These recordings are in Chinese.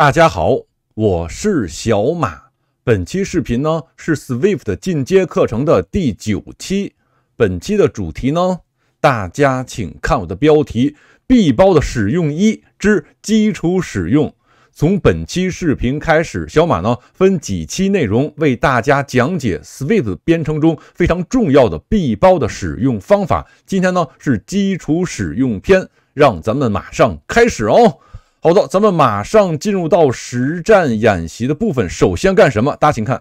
大家好，我是小马。本期视频呢是 Swift 进阶课程的第九期。本期的主题呢，大家请看我的标题：B 包的使用一之基础使用。从本期视频开始，小马呢分几期内容为大家讲解 Swift 编程中非常重要的 B 包的使用方法。今天呢是基础使用篇，让咱们马上开始哦。好的，咱们马上进入到实战演习的部分。首先干什么？大家请看，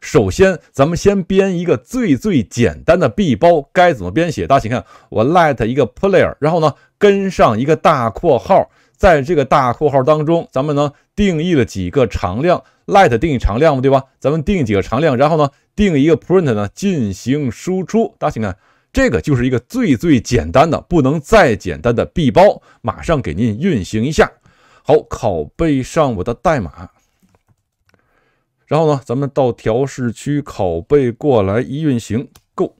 首先咱们先编一个最最简单的 B 包，该怎么编写？大家请看，我 let 一个 player，然后呢跟上一个大括号，在这个大括号当中，咱们呢定义了几个常量，let 定义常量嘛，对吧？咱们定几个常量，然后呢定一个 print 呢进行输出。大家请看，这个就是一个最最简单的不能再简单的 B 包，马上给您运行一下。好，拷贝上我的代码，然后呢，咱们到调试区拷贝过来一运行，Go。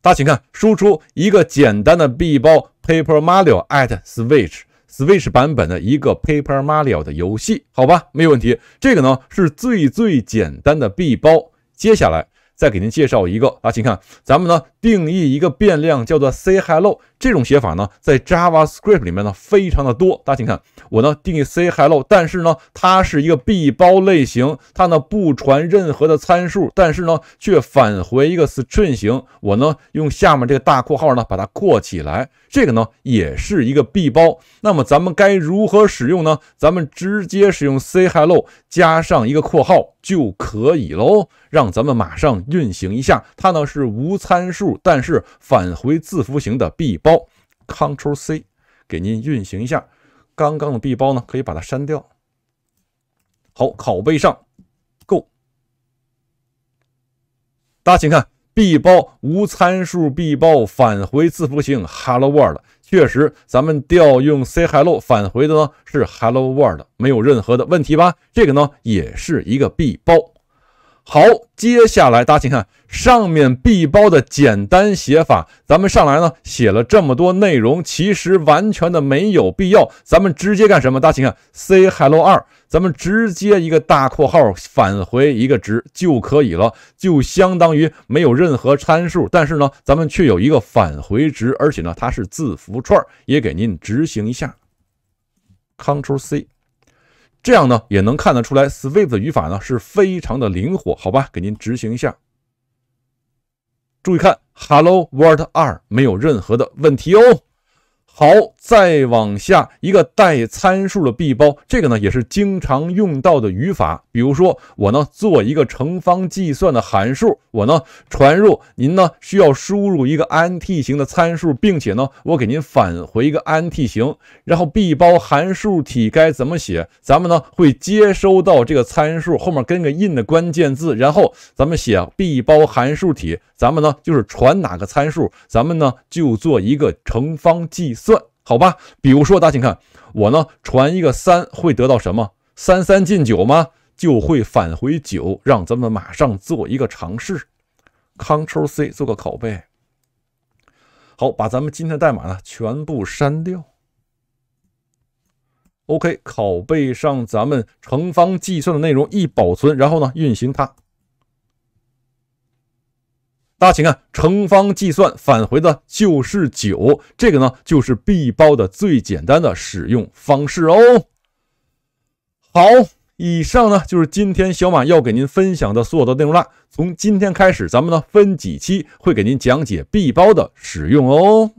大家请看，输出一个简单的 B 包，Paper Mario at Switch Switch 版本的一个 Paper Mario 的游戏，好吧，没有问题。这个呢是最最简单的 B 包。接下来。再给您介绍一个，大家请看，咱们呢定义一个变量叫做 say hello，这种写法呢在 JavaScript 里面呢非常的多，大家请看，我呢定义 say hello，但是呢它是一个闭包类型，它呢不传任何的参数，但是呢却返回一个 string 型，我呢用下面这个大括号呢把它括起来，这个呢也是一个闭包，那么咱们该如何使用呢？咱们直接使用 say hello 加上一个括号。就可以喽，让咱们马上运行一下它呢是无参数，但是返回字符型的 B 包，Ctrl C 给您运行一下，刚刚的 B 包呢可以把它删掉，好，拷贝上，够，大家请看。必报无参数，必报返回字符型 hello world。确实，咱们调用 say hello 返回的呢是 hello world，没有任何的问题吧？这个呢也是一个必报。好，接下来大家请看上面 B 包的简单写法。咱们上来呢写了这么多内容，其实完全的没有必要。咱们直接干什么？大家请看，c hello 2，咱们直接一个大括号返回一个值就可以了，就相当于没有任何参数，但是呢，咱们却有一个返回值，而且呢，它是字符串，也给您执行一下 c t r l c。这样呢，也能看得出来，Swift 的语法呢是非常的灵活，好吧？给您执行一下，注意看，Hello World 二没有任何的问题哦。好，再往下一个带参数的 b 包，这个呢也是经常用到的语法。比如说我呢做一个乘方计算的函数，我呢传入您呢需要输入一个 int 型的参数，并且呢我给您返回一个 int 型。然后 b 包函数体该怎么写？咱们呢会接收到这个参数后面跟个 in 的关键字，然后咱们写 b 包函数体，咱们呢就是传哪个参数，咱们呢就做一个乘方计。好吧，比如说，大家请看我呢传一个三会得到什么？三三进九吗？就会返回九。让咱们马上做一个尝试，Ctrl+C 做个拷贝。好，把咱们今天的代码呢全部删掉。OK，拷贝上咱们乘方计算的内容一保存，然后呢运行它。大家请看，乘方计算返回的就是九，这个呢就是 B 包的最简单的使用方式哦。好，以上呢就是今天小马要给您分享的所有的内容啦。从今天开始，咱们呢分几期会给您讲解 B 包的使用哦。